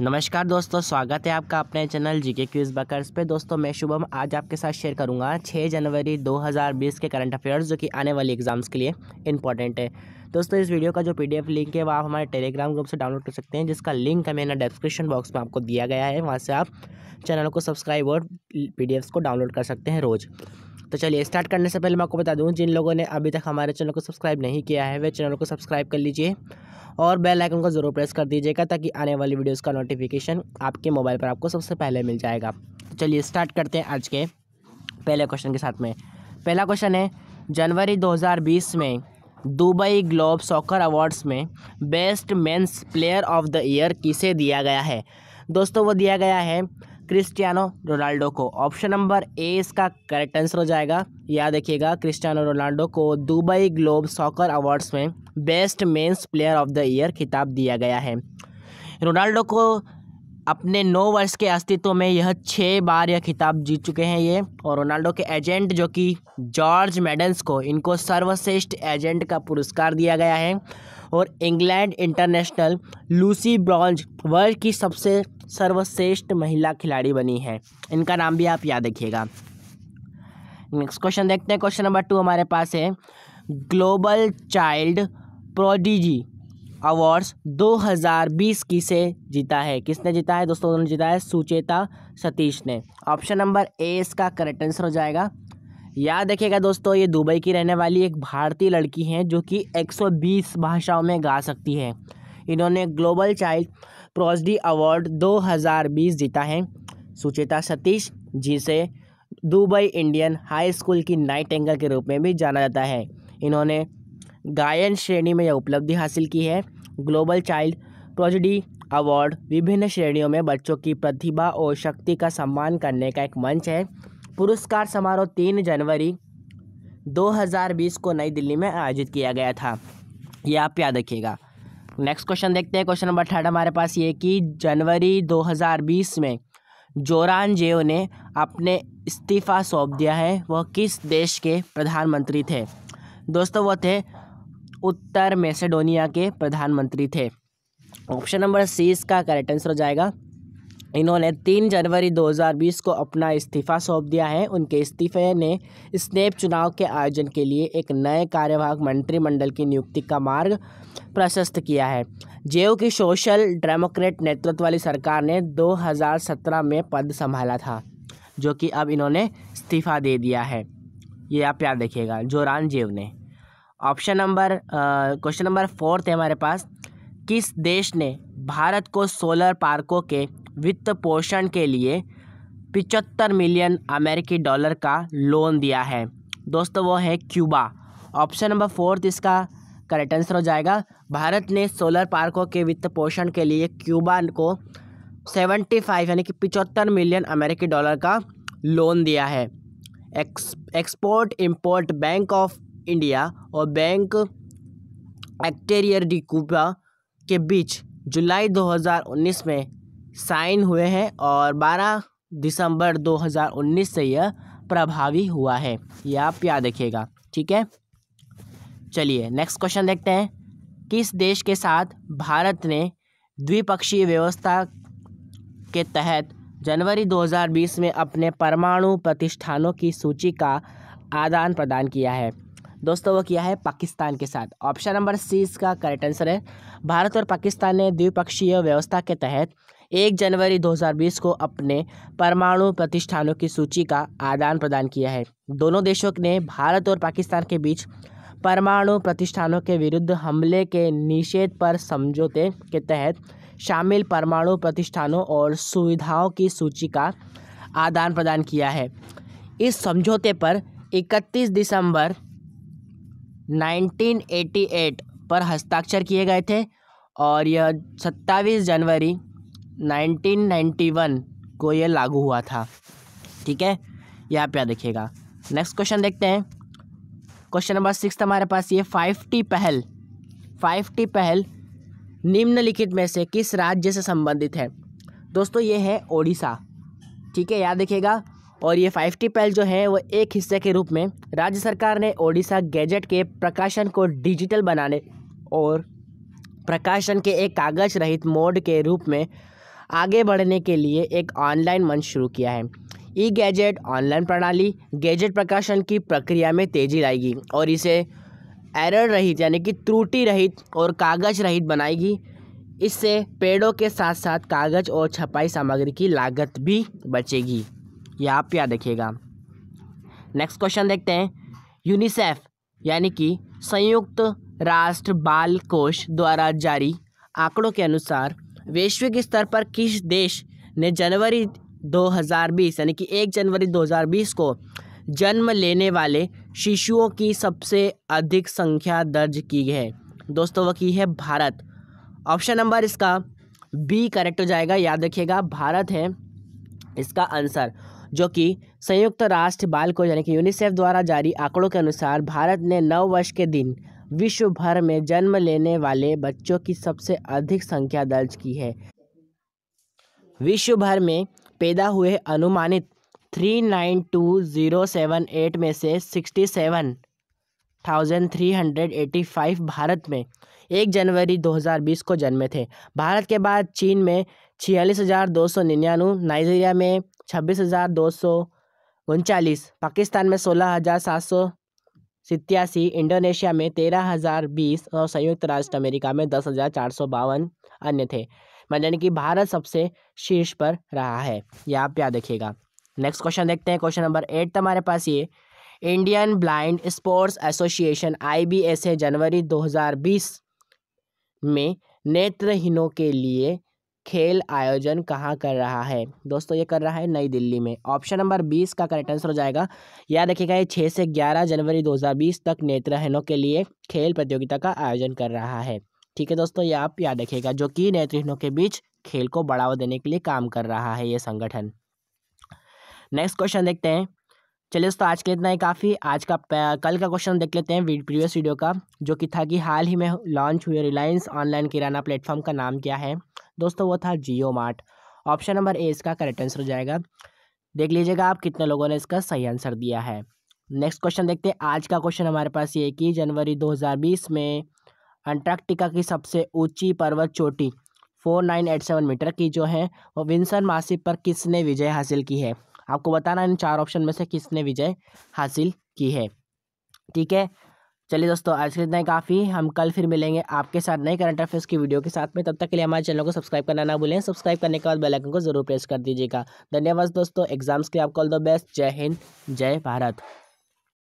नमस्कार दोस्तों स्वागत है आपका अपने चैनल जीके क्यूज बकर्स पे दोस्तों मैं शुभम आज आपके साथ शेयर करूंगा 6 जनवरी 2020 के करंट अफेयर्स जो कि आने वाली एग्ज़ाम्स के लिए इम्पॉर्टेंट है दोस्तों इस वीडियो का जो पी लिंक है वो आप हमारे टेलीग्राम ग्रुप से डाउनलोड कर सकते हैं जिसका लिंक हमें ना डिस्क्रिप्शन बॉक्स में आपको दिया गया है वहाँ से आप चैनल को सब्सक्राइब और पी को डाउनलोड कर सकते हैं रोज़ तो चलिए स्टार्ट करने से पहले मैं आपको बता दूं जिन लोगों ने अभी तक हमारे चैनल को सब्सक्राइब नहीं किया है वे चैनल को सब्सक्राइब कर लीजिए और बेल आइकन को ज़रूर प्रेस कर दीजिएगा ताकि आने वाली वीडियोस का नोटिफिकेशन आपके मोबाइल पर आपको सबसे पहले मिल जाएगा तो चलिए स्टार्ट करते हैं आज के पहले क्वेश्चन के साथ में पहला क्वेश्चन है जनवरी दो में दुबई ग्लोब सॉकर अवार्ड्स में best men's player of the year किसे दिया गया है दोस्तों वो दिया गया है क्रिस्टियानो रोनाल्डो को ऑप्शन नंबर ए इसका करेक्ट आंसर हो जाएगा याद रखिएगा क्रिस्टियानो रोनाल्डो को दुबई ग्लोब सॉकर अवार्ड्स में best men's player of the year खिताब दिया गया है रोनाल्डो को अपने नौ वर्ष के अस्तित्व में यह छः बार यह खिताब जीत चुके हैं ये और रोनाल्डो के एजेंट जो कि जॉर्ज मेडन्स को इनको सर्वश्रेष्ठ एजेंट का पुरस्कार दिया गया है और England international Lucy Bronze world की सबसे सर्वश्रेष्ठ महिला खिलाड़ी बनी है इनका नाम भी आप याद रखिएगा नेक्स्ट क्वेश्चन देखते हैं क्वेश्चन नंबर टू हमारे पास है ग्लोबल चाइल्ड प्रोडिजी अवार्ड्स 2020 की से जीता है किसने जीता है दोस्तों उन्होंने जीता है सुचेता सतीश ने ऑप्शन नंबर ए इसका करेक्ट आंसर हो जाएगा याद देखिएगा दोस्तों ये दुबई की रहने वाली एक भारतीय लड़की हैं जो कि 120 भाषाओं में गा सकती है इन्होंने ग्लोबल चाइल्ड प्रोजडी अवार्ड 2020 जीता है सुचेता सतीश जिसे दुबई इंडियन हाई स्कूल की नाइट एंगल के रूप में भी जाना जाता है इन्होंने गायन श्रेणी में यह उपलब्धि हासिल की है ग्लोबल चाइल्ड ट्रोजडी अवार्ड विभिन्न श्रेणियों में बच्चों की प्रतिभा और शक्ति का सम्मान करने का एक मंच है पुरस्कार समारोह तीन जनवरी 2020 को नई दिल्ली में आयोजित किया गया था ये आप याद रखिएगा नेक्स्ट क्वेश्चन देखते हैं क्वेश्चन नंबर थर्ड हमारे पास ये कि जनवरी 2020 में जोरान जेओ ने अपने इस्तीफा सौंप दिया है वह किस देश के प्रधानमंत्री थे दोस्तों वो थे उत्तर मैसेडोनिया के प्रधानमंत्री थे ऑप्शन नंबर सी इसका करेक्ट आंसर हो जाएगा इन्होंने तीन जनवरी 2020 को अपना इस्तीफा सौंप दिया है उनके इस्तीफे ने स्नेप चुनाव के आयोजन के लिए एक नए कार्यवाहक मंत्रिमंडल की नियुक्ति का मार्ग प्रशस्त किया है जेओ की सोशल डेमोक्रेट नेतृत्व वाली सरकार ने 2017 में पद संभाला था जो कि अब इन्होंने इस्तीफा दे दिया है ये आप याद रखिएगा जोरान जेव ने option number question number fourth है हमारे पास किस देश ने भारत को सोलर पार्कों के वित्त पोषण के लिए पिचहत्तर मिलियन अमेरिकी डॉलर का लोन दिया है दोस्तों वो है क्यूबा ऑप्शन नंबर फोर्थ तो इसका करेक्ट आंसर हो जाएगा भारत ने सोलर पार्कों के वित्त पोषण के लिए क्यूबा को सेवेंटी फाइव यानी कि पिचहत्तर मिलियन अमेरिकी डॉलर का लोन दिया है ex export import bank of India और बैंक एक्टेरियर डी क्यूबा के बीच जुलाई 2019 में साइन हुए हैं और 12 दिसंबर 2019 से यह प्रभावी हुआ है यह आप याद रखिएगा ठीक है चलिए नेक्स्ट क्वेश्चन देखते हैं किस देश के साथ भारत ने द्विपक्षीय व्यवस्था के तहत जनवरी 2020 में अपने परमाणु प्रतिष्ठानों की सूची का आदान प्रदान किया है दोस्तों वो किया है पाकिस्तान के साथ ऑप्शन नंबर सी इसका करेक्ट आंसर है भारत और पाकिस्तान ने द्विपक्षीय व्यवस्था के तहत एक जनवरी 2020 को अपने परमाणु प्रतिष्ठानों की सूची का आदान प्रदान किया है दोनों देशों ने भारत और पाकिस्तान के बीच परमाणु प्रतिष्ठानों के विरुद्ध हमले के निषेध पर समझौते के तहत शामिल परमाणु प्रतिष्ठानों और सुविधाओं की सूची का आदान प्रदान किया है इस समझौते पर 31 दिसंबर 1988 पर हस्ताक्षर किए गए थे और यह 27 जनवरी 1991 को ये लागू हुआ था ठीक है यहाँ पे देखिएगा नेक्स्ट क्वेश्चन देखते हैं क्वेश्चन नंबर सिक्स हमारे पास ये फाइव टी पहल फाइव टी पहल निम्नलिखित में से किस राज्य से संबंधित है दोस्तों ये है ओडिशा ठीक है याद देखिएगा और ये फाइव टी पहल जो है वो एक हिस्से के रूप में राज्य सरकार ने ओडिशा गैजेट के प्रकाशन को डिजिटल बनाने और प्रकाशन के एक कागज रहित मोड के रूप में आगे बढ़ने के लिए एक ऑनलाइन मंच शुरू किया है ई गैजेट ऑनलाइन प्रणाली गैजेट प्रकाशन की प्रक्रिया में तेजी लाएगी और इसे एरर रहित यानी कि त्रुटि रहित और कागज रहित बनाएगी इससे पेड़ों के साथ साथ कागज और छपाई सामग्री की लागत भी बचेगी यह आप याद रखिएगा नेक्स्ट क्वेश्चन देखते हैं यूनिसेफ यानी कि संयुक्त राष्ट्र बाल कोष द्वारा जारी आंकड़ों के अनुसार वैश्विक स्तर पर किस देश ने जनवरी 2020 यानी कि 1 जनवरी 2020 को जन्म लेने वाले शिशुओं की सबसे अधिक संख्या दर्ज की है दोस्तों वह की है भारत ऑप्शन नंबर इसका बी करेक्ट हो जाएगा याद रखिएगा भारत है इसका आंसर जो कि संयुक्त राष्ट्र बाल को यानी कि यूनिसेफ द्वारा जारी आंकड़ों के अनुसार भारत ने नौ वर्ष के दिन विश्व भर में जन्म लेने वाले बच्चों की सबसे अधिक संख्या दर्ज की है विश्व भर में पैदा हुए अनुमानित three nine two zero seven eight में से sixty seven thousand three hundred five भारत में एक जनवरी दो हज़ार बीस को जन्मे थे भारत के बाद चीन में छियालीस हज़ार दो सौ निन्यानवे नाइजीरिया में छब्बीस हज़ार दो सौ उनचालीस पाकिस्तान में सोलह हज़ार सात सौ सितयासी इंडोनेशिया में तेरह हज़ार बीस और संयुक्त राष्ट्र अमेरिका में दस हज़ार चार सौ बावन अन्य थे मतलब यानी कि भारत सबसे शीर्ष पर रहा है यह आप याद देखिएगा नेक्स्ट क्वेश्चन देखते हैं क्वेश्चन नंबर एट हमारे पास ये इंडियन ब्लाइंड स्पोर्ट्स एसोसिएशन आई जनवरी बीस में नेत्रहीनों के लिए खेल आयोजन कहाँ कर रहा है दोस्तों ये कर रहा है नई दिल्ली में ऑप्शन नंबर बीस का करेक्ट आंसर हो जाएगा याद रखिएगा ये छः से ग्यारह जनवरी 2020 तक नेत्रहीनों के लिए खेल प्रतियोगिता का आयोजन कर रहा है ठीक है दोस्तों ये आप याद रखिएगा जो कि नेत्रहीनों के बीच खेल को बढ़ावा देने के लिए काम कर रहा है ये संगठन नेक्स्ट क्वेश्चन देखते हैं चलिए दोस्तों आज के इतना ही काफ़ी आज का कल का क्वेश्चन देख लेते हैं प्रीवियस वीडियो का जो कि था कि हाल ही में लॉन्च हुए रिलायंस ऑनलाइन किराना प्लेटफॉर्म का नाम क्या है दोस्तों वो था JioMart option number A इसका करेक्ट आंसर हो जाएगा देख लीजिएगा आप कितने लोगों ने इसका सही आंसर दिया है नेक्स्ट क्वेश्चन देखते हैं आज का क्वेश्चन हमारे पास ये कि जनवरी दो में अंटार्क्टिका की सबसे ऊँची पर्वत चोटी फोर मीटर की जो है वो विंसन मासिक पर किसने विजय हासिल की है आपको बताना इन चार ऑप्शन में से किसने विजय हासिल की है ठीक है चलिए दोस्तों आज के इतना काफ़ी हम कल फिर मिलेंगे आपके साथ नए करंट अफेयर्स की वीडियो के साथ में तब तक के लिए हमारे चैनल को सब्सक्राइब करना ना भूलें सब्सक्राइब करने के बाद बेल आइकन को जरूर प्रेस कर दीजिएगा धन्यवाद दोस्तों एग्जाम्स के आपको ऑल द बेस्ट जय हिंद जय भारत